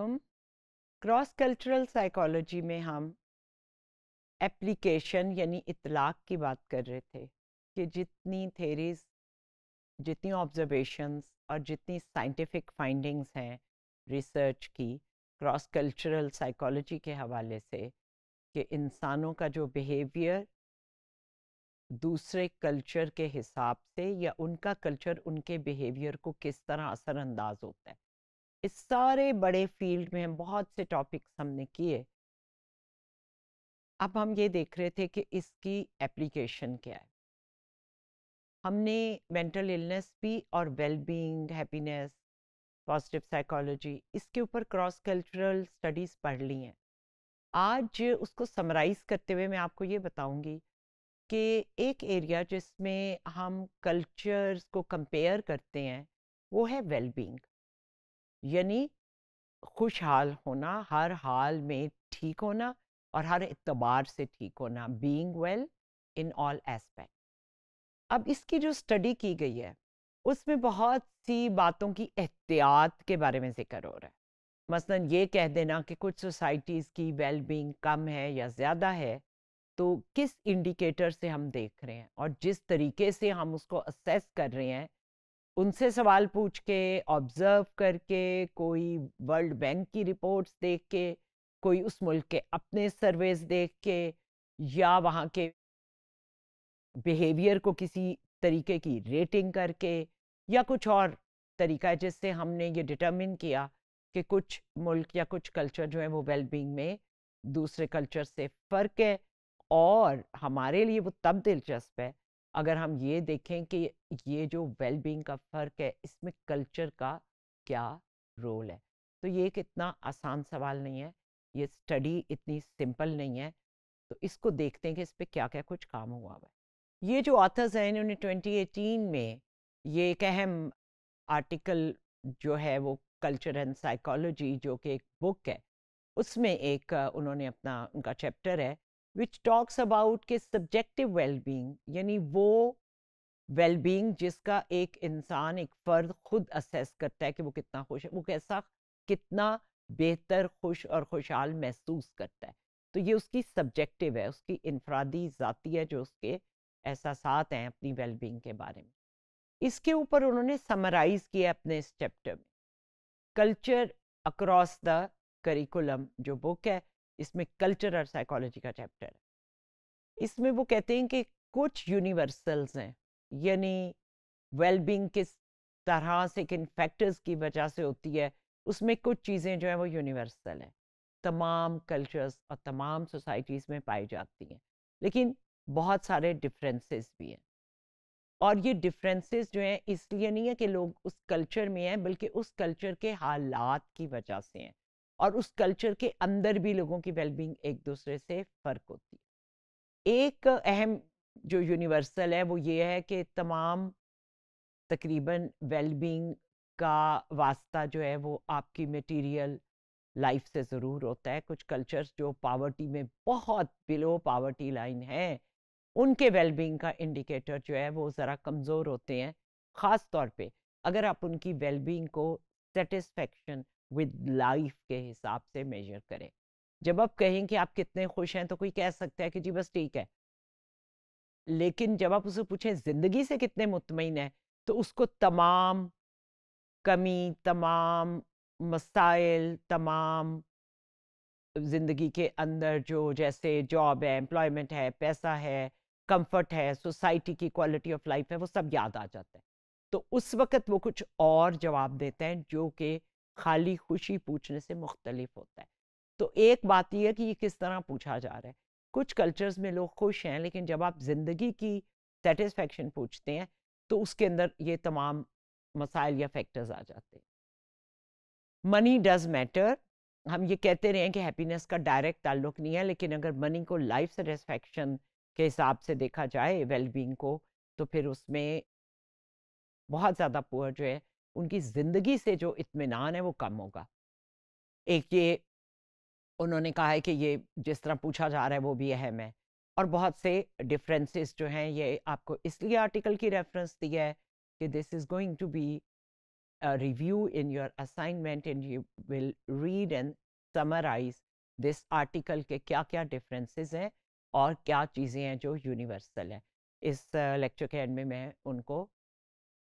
Welcome cross cultural psychology में हम application यानी इतलाक की बात कर रहे थे कि जितनी थेरीज जितनी ऑब्जर्वेशंस और जितनी साइंटिफिक फाइंडिंग्स हैं रिसर्च की क्रॉस कल्चरल साइकोलॉजी के हवाले से कि इंसानों का जो बिहेवियर दूसरे कल्चर के हिसाब से या उनका कल्चर उनके बिहेवियर को किस तरह असरअंदाज होता है इस सारे बड़े फील्ड में बहुत से टॉपिक्स हमने किए अब हम ये देख रहे थे कि इसकी एप्लीकेशन क्या है हमने मेंटल इलनेस भी और वेलबींग हैप्पीनेस पॉजिटिव साइकोलॉजी इसके ऊपर क्रॉस कल्चरल स्टडीज़ पढ़ ली हैं आज उसको समराइज़ करते हुए मैं आपको ये बताऊंगी कि एक एरिया जिसमें हम कल्चर्स को कंपेयर करते हैं वो है वेलबींग यानी खुशहाल होना हर हाल में ठीक होना और हर इतबार से ठीक होना being well in all aspect अब इसकी जो स्टडी की गई है उसमें बहुत सी बातों की एहतियात के बारे में जिक्र हो रहा है मसलन ये कह देना कि कुछ सोसाइटीज़ की वेल बींग कम है या ज़्यादा है तो किस इंडिकेटर से हम देख रहे हैं और जिस तरीके से हम उसको असेस कर रहे हैं उनसे सवाल पूछ के ऑब्जर्व करके कोई वर्ल्ड बैंक की रिपोर्ट्स देख के कोई उस मुल्क के अपने सर्वेस देख के या वहाँ के बिहेवियर को किसी तरीके की रेटिंग करके या कुछ और तरीका है जिससे हमने ये डिटर्मिन किया कि कुछ मुल्क या कुछ कल्चर जो है वो वेलबींग में दूसरे कल्चर से फ़र्क है और हमारे लिए वो तब दिलचस्प है अगर हम ये देखें कि ये जो वेलबींग का फ़र्क है इसमें कल्चर का क्या रोल है तो ये एक इतना आसान सवाल नहीं है ये स्टडी इतनी सिंपल नहीं है तो इसको देखते हैं कि इस पर क्या क्या कुछ काम हुआ हुआ है ये जो ऑथर्स हैं इन्होंने 2018 में ये एक अहम आर्टिकल जो है वो कल्चर एंड साइकोलॉजी जो कि एक बुक है उसमें एक उन्होंने अपना उनका चैप्टर है विच टॉक्स अबाउट के सब्जेक्टिव वेलबींग यानी वो वेलबींग जिसका एक इंसान एक फ़र्द खुद असेस करता है कि वो कितना खुश है वो कैसा कितना बेहतर खुश और खुशहाल महसूस करता है तो ये उसकी सब्जेक्टिव है उसकी इनफरादी ज़ाती है जो उसके एहसास हैं अपनी वेलबींग के बारे में इसके ऊपर उन्होंने समराइज किया अपने इस चैप्टर में कल्चर अक्रॉस द करिकुलम जो बुक है इसमें कल्चर और साइकोलॉजी का चैप्टर है इसमें वो कहते हैं कि कुछ यूनिवर्सल्स हैं यानी वेलबींग किस तरह से किन फैक्टर्स की वजह से होती है उसमें कुछ चीज़ें जो हैं वो यूनिवर्सल हैं तमाम कल्चर्स और तमाम सोसाइटीज़ में पाई जाती हैं लेकिन बहुत सारे डिफरेंसेस भी हैं और ये डिफरेंसेस जो हैं इसलिए नहीं है कि लोग उस कल्चर में हैं बल्कि उस कल्चर के हालात की वजह से हैं और उस कल्चर के अंदर भी लोगों की वेलबींग एक दूसरे से फ़र्क होती है एक अहम जो यूनिवर्सल है वो ये है कि तमाम तकरीबन वेलबींग का वास्ता जो है वो आपकी मटेरियल लाइफ से ज़रूर होता है कुछ कल्चर्स जो पावर्टी में बहुत बिलो पावर्टी लाइन है उनके वेलबींग का इंडिकेटर जो है वो ज़रा कमज़ोर होते हैं ख़ास तौर पे अगर आप उनकी वेलबींग को सेटिस्फेक्शन विद लाइफ के हिसाब से मेजर करें जब आप कहें कि आप कितने खुश हैं तो कोई कह सकता है कि जी बस ठीक है लेकिन जब आप उसे पूछें जिंदगी से कितने मुतमिन है तो उसको तमाम कमी तमाम मसाइल तमाम ज़िंदगी के अंदर जो जैसे जॉब है एम्प्लॉयमेंट है पैसा है कंफर्ट है सोसाइटी की क्वालिटी ऑफ लाइफ है वो सब याद आ जाता है तो उस वक्त वो कुछ और जवाब देते हैं जो कि खाली खुशी पूछने से मुख्तलिफ होता है तो एक बात यह है कि ये किस तरह पूछा जा रहा है कुछ कल्चर्स में लोग खुश हैं लेकिन जब आप ज़िंदगी की सेटिस्फेक्शन पूछते हैं तो उसके अंदर ये तमाम मसाइल या फैक्टर्स आ जाते हैं मनी डज मैटर हम ये कहते रहे हैं कि हैप्पीनेस का डायरेक्ट ताल्लुक नहीं है लेकिन अगर मनी को लाइफ सेटिस्फेक्शन के हिसाब से देखा जाए वेलबींग को तो फिर उसमें बहुत ज़्यादा पुअर जो है उनकी ज़िंदगी से जो इत्मीनान है वो कम होगा एक ये उन्होंने कहा है कि ये जिस तरह पूछा जा रहा है वो भी अहम है और बहुत से डिफरेंसेस जो हैं ये आपको इसलिए आर्टिकल की रेफरेंस दी है कि this is going to be review in your assignment and you will read and summarise this article के क्या क्या डिफरेंसेस हैं और क्या चीज़ें हैं जो यूनिवर्सल हैं इस लेक्चर के एंड में मैं उनको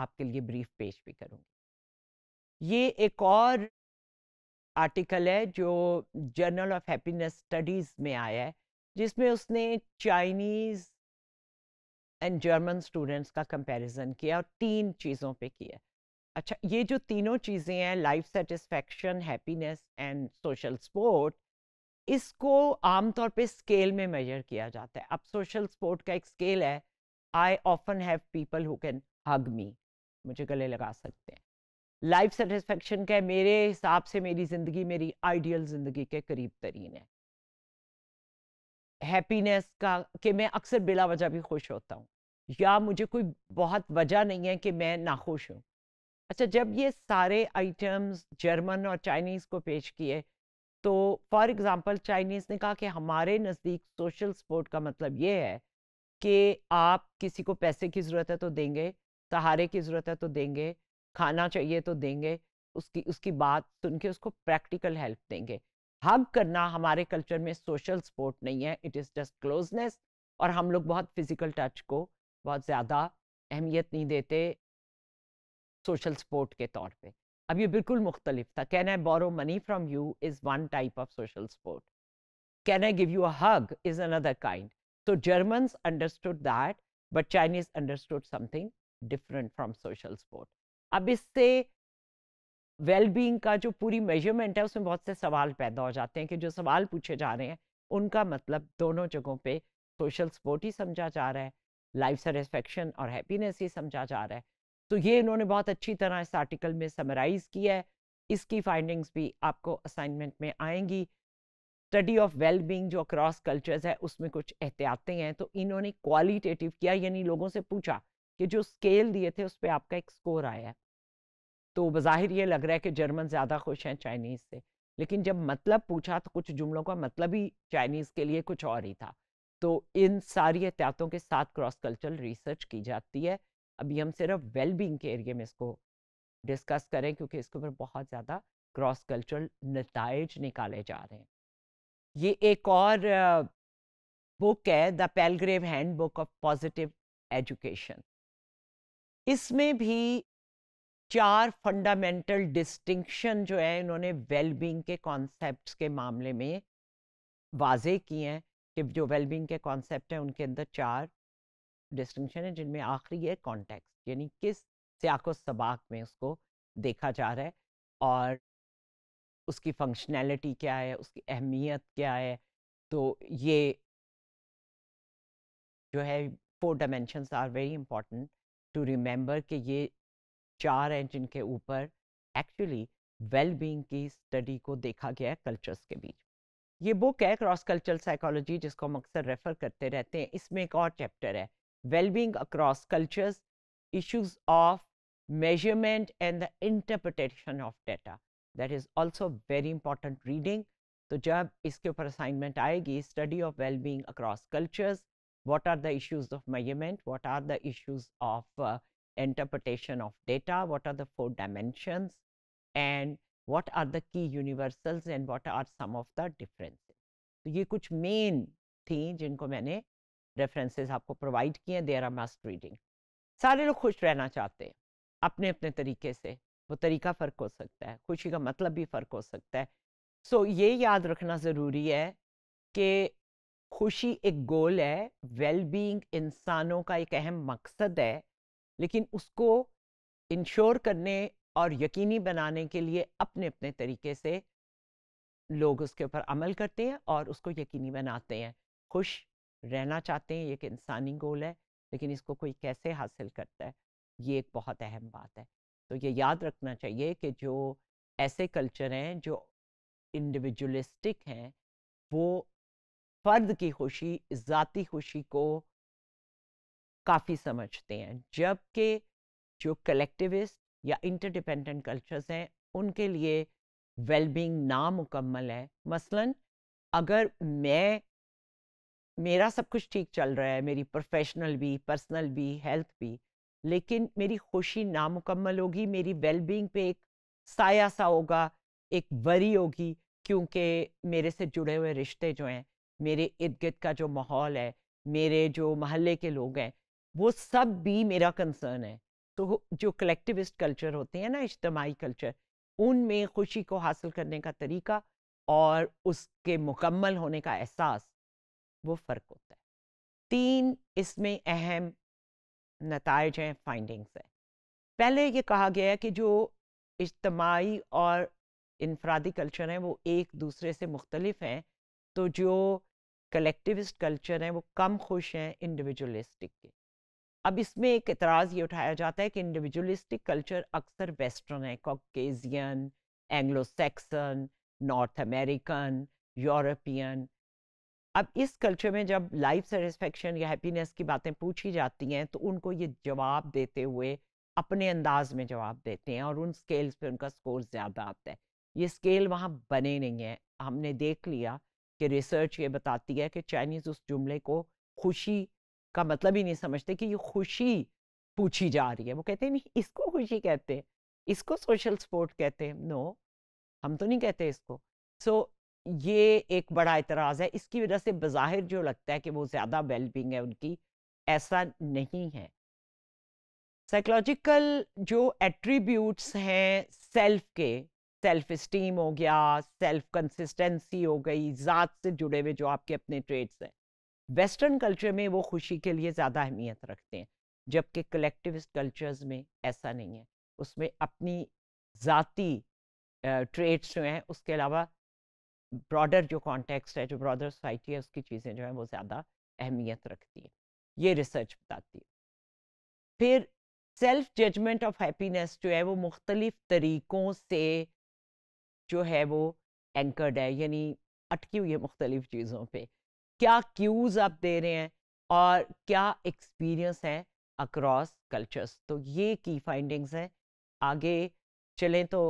आपके लिए ब्रीफ पेश भी करूँगी ये एक और आर्टिकल है जो जर्नल ऑफ हैप्पीनेस स्टडीज़ में आया है जिसमें उसने चाइनीज़ एंड जर्मन स्टूडेंट्स का कंपैरिजन किया और तीन चीज़ों पे किया अच्छा ये जो तीनों चीज़ें हैं life satisfaction happiness and social support इसको आमतौर पे स्केल में मेजर किया जाता है अब सोशल स्पोर्ट का एक स्केल है I often have people who can hug me मुझे गले लगा सकते हैं लाइफ सेटिस्फेक्शन क्या है मेरे हिसाब से मेरी ज़िंदगी मेरी आइडियल ज़िंदगी के करीब तरीन है हैप्पीनेस का कि मैं अक्सर बिला वजह भी खुश होता हूँ या मुझे कोई बहुत वजह नहीं है कि मैं नाखुश हूँ अच्छा जब ये सारे आइटम्स जर्मन और चाइनीज़ को पेश किए तो फॉर एग्ज़ाम्पल चाइनीज़ ने कहा कि हमारे नज़दीक सोशल सपोर्ट का मतलब ये है कि आप किसी को पैसे की ज़रूरत है तो देंगे सहारे की ज़रूरत है तो देंगे खाना चाहिए तो देंगे उसकी उसकी बात सुन के उसको प्रैक्टिकल हेल्प देंगे हग करना हमारे कल्चर में सोशल सपोर्ट नहीं है इट इज़ जस्ट क्लोजनेस और हम लोग बहुत फिजिकल टच को बहुत ज़्यादा अहमियत नहीं देते सोशल सपोर्ट के तौर पे अब ये बिल्कुल मुख्तलिफ था can I borrow money from you is one type of social support can I give you a hug is another kind so तो Germans understood that but Chinese understood something different from social support अब इससे wellbeing का जो पूरी measurement है उसमें बहुत से सवाल पैदा हो जाते हैं कि जो सवाल पूछे जा रहे हैं उनका मतलब दोनों जगहों पे सोशल सपोर्ट ही समझा जा रहा है लाइफ सेटिस्फेक्शन और हैप्पीनेस ही समझा जा रहा है तो ये इन्होंने बहुत अच्छी तरह इस आर्टिकल में समराइज किया है इसकी फाइंडिंग्स भी आपको असाइनमेंट में आएंगी स्टडी ऑफ वेलबींग जो अक्रॉस कल्चर्स है उसमें कुछ एहतियातें हैं तो इन्होंने क्वालिटेटिव किया यानी लोगों से पूछा कि जो स्केल दिए थे उस पर आपका एक स्कोर आया है तो बाहिर ये लग रहा है कि जर्मन ज़्यादा खुश हैं चाइनीज़ से लेकिन जब मतलब पूछा तो कुछ जुमलों का मतलब ही चाइनीज़ के लिए कुछ और ही था तो इन सारी एहतियातों के साथ क्रॉस कल्चरल रिसर्च की जाती है अभी हम सिर्फ वेलबींग के एरिए में इसको डिस्कस करें क्योंकि इसके ऊपर बहुत ज़्यादा क्रॉस कल्चरल नतज निकाले जा रहे हैं ये एक और बुक है the Palgrave handbook of positive education इसमें भी चार फंडामेंटल डिस्टिंक्शन जो है इन्होंने वेलबींग के कॉन्सेप्ट के मामले में वाजे किए हैं कि जो वेलबींग के कॉन्सेप्ट हैं उनके अंदर चार डिस्टिंक्शन है जिनमें आखिरी है कॉन्टेक्स्ट यानी किस सियाको सबाक में उसको देखा जा रहा है और उसकी फंक्शनैलिटी क्या है उसकी अहमियत क्या है तो ये जो है four dimensions are very important to remember कि ये चार हैं जिनके ऊपर एक्चुअली वेल बींग की स्टडी को देखा गया है कल्चर्स के बीच ये बुक है क्रॉस कल्चरल साइकोलॉजी जिसको हम अक्सर रेफर करते रहते हैं इसमें एक और चैप्टर है wellbeing across cultures issues of measurement and the interpretation of data that is also very important reading तो जब इसके ऊपर असाइनमेंट आएगी study of wellbeing across cultures what are the issues of measurement, what are the issues of uh, interpretation of data, what are the four dimensions, and what are the key universals and what are some of the differences. so ye kuch main थी jinko maine references aapko provide kiye they are a must reading sare log khush rehna chahte hain apne apne tarike se wo tarika fark ho sakta hai khushi ka matlab bhi fark ho sakta hai so, ye yaad rakhna zaruri hai ke खुशी एक गोल है wellbeing इंसानों का एक अहम मकसद है लेकिन उसको इंश्योर करने और यकीनी बनाने के लिए अपने अपने तरीके से लोग उसके ऊपर अमल करते हैं और उसको यकीनी बनाते हैं खुश रहना चाहते हैं ये एक इंसानी गोल है लेकिन इसको कोई कैसे हासिल करता है ये एक बहुत अहम बात है तो ये याद रखना चाहिए कि जो ऐसे कल्चर हैं जो इंडिविजुअलिस्टिक हैं वो फ़र्द की खुशी ज़ाती खुशी को काफ़ी समझते हैं जबकि जो कलेक्टिविस्ट या इंटरडिपेंडेंट कल्चर्स हैं उनके लिए वेलबींग नामुकम्मल है मसलन अगर मैं मेरा सब कुछ ठीक चल रहा है मेरी प्रोफेशनल भी पर्सनल भी हेल्थ भी लेकिन मेरी खुशी नामुकम्मल होगी मेरी वेलबींग पे एक साया सा होगा एक वरी होगी क्योंकि मेरे से जुड़े हुए रिश्ते जो हैं मेरे इर्द गिर्द का जो माहौल है मेरे जो महल्ले के लोग हैं वो सब भी मेरा कंसर्न है तो जो कलेक्टिविस्ट कल्चर होते हैं ना इज्तमाही कल्चर उनमें खुशी को हासिल करने का तरीका और उसके मुकम्मल होने का एहसास वो फ़र्क होता है तीन इसमें अहम नतज हैं फाइंडिंग्स हैं पहले ये कहा गया है कि जो इज्तमाही और इनफरादी कल्चर हैं वो एक दूसरे से मुख्तलिफ हैं तो जो कलेक्टिविस्ट कल्चर हैं वो कम खुश हैं इंडिविजुअलिस्टिक के अब इसमें एक एतराज़ ये उठाया जाता है कि इंडिविजुअलिस्टिक कल्चर अक्सर वेस्टर्न है Caucasian Anglo Saxon North American European अब इस कल्चर में जब लाइफ सेटिस्फेक्शन या हैप्पीनेस की बातें पूछी जाती हैं तो उनको ये जवाब देते हुए अपने अंदाज में जवाब देते हैं और उन स्केल्स पे उनका स्कोर ज़्यादा आता है ये स्केल वहाँ बने नहीं हैं हमने देख लिया कि रिसर्च ये बताती है कि चाइनीज़ उस जुमले को खुशी का मतलब ही नहीं समझते कि ये खुशी पूछी जा रही है वो कहते हैं नहीं इसको खुशी कहते हैं इसको सोशल सपोर्ट कहते हैं नो हम तो नहीं कहते इसको सो so, ये एक बड़ा एतराज़ है इसकी वजह से बाहिर जो लगता है कि वो ज़्यादा वेलबींग है उनकी ऐसा नहीं है साइकोलॉजिकल जो एट्रीब्यूट्स हैं सेल्फ के सेल्फ इस्टीम हो गया सेल्फ कंसिस्टेंसी हो गई ज़ात से जुड़े हुए जो आपके अपने ट्रेड्स हैं वेस्टर्न कल्चर में वो खुशी के लिए ज़्यादा अहमियत रखते हैं जबकि कलेक्टिविस्ट कल्चर्स में ऐसा नहीं है उसमें अपनी ज़ाती ट्रेड्स जो हैं उसके अलावा ब्रॉडर जो कॉन्टेक्स्ट है जो ब्रॉडर सोसाइटी है उसकी चीज़ें जो हैं वो ज़्यादा अहमियत रखती है ये रिसर्च बताती है फिर सेल्फ जजमेंट ऑफ हैप्पीनेस जो है वो मुख्तलिफ तरीक़ों से जो है वो एंकर्ड है यानी अटकी हुई है मुख्तलिफ चीज़ों पर क्या क्यूज़ आप दे रहे हैं और क्या एक्सपीरियंस है अक्रॉस कल्चर्स तो ये की फाइंडिंग्स हैं आगे चलें तो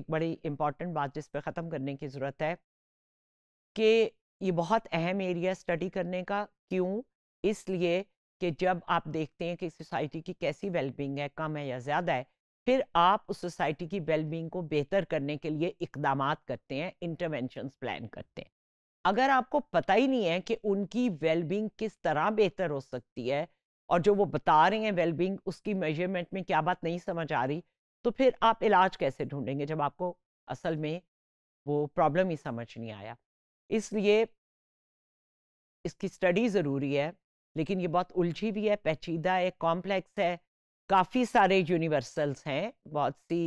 एक बड़ी इम्पॉर्टेंट बात जिस पर ख़त्म करने की ज़रूरत है कि ये बहुत अहम एरिया स्टडी करने का क्यों इसलिए कि जब आप देखते हैं कि सोसाइटी की कैसी वेलबींग है कम है या ज़्यादा है फिर आप उस सोसाइटी की वेलबींग को बेहतर करने के लिए इकदाम करते हैं इंटरवेंशन प्लान करते हैं अगर आपको पता ही नहीं है कि उनकी वेलबींग किस तरह बेहतर हो सकती है और जो वो बता रहे हैं वेलबींग उसकी मेजरमेंट में क्या बात नहीं समझ आ रही तो फिर आप इलाज कैसे ढूंढेंगे जब आपको असल में वो प्रॉब्लम ही समझ नहीं आया इसलिए इसकी स्टडी ज़रूरी है लेकिन ये बहुत उलझी भी है पेचीदा है कॉम्प्लेक्स है काफ़ी सारे यूनिवर्सल्स हैं बहुत सी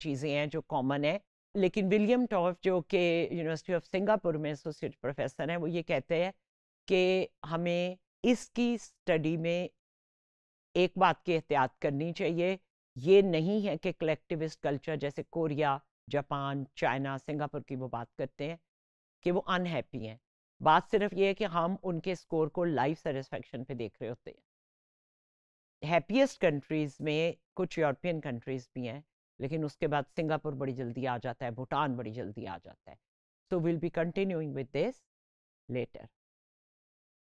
चीज़ें हैं जो कॉमन है लेकिन विलियम टॉफ जो कि यूनिवर्सिटी ऑफ सिंगापुर में एसोसिएट प्रोफेसर हैं वो ये कहते हैं कि हमें इसकी स्टडी में एक बात की एहतियात करनी चाहिए ये नहीं है कि कलेक्टिविस्ट कल्चर जैसे कोरिया जापान चाइना सिंगापुर की वो बात करते हैं कि वो अनहैप्पी हैं बात सिर्फ ये है कि हम उनके स्कोर को लाइफ सेटिस्फेक्शन पे देख रहे होते हैं हैप्पीएस्ट कंट्रीज़ में कुछ यूरोपियन कंट्रीज़ भी हैं लेकिन उसके बाद सिंगापुर बड़ी जल्दी आ जाता है भूटान बड़ी जल्दी आ जाता है so will be continuing with this letter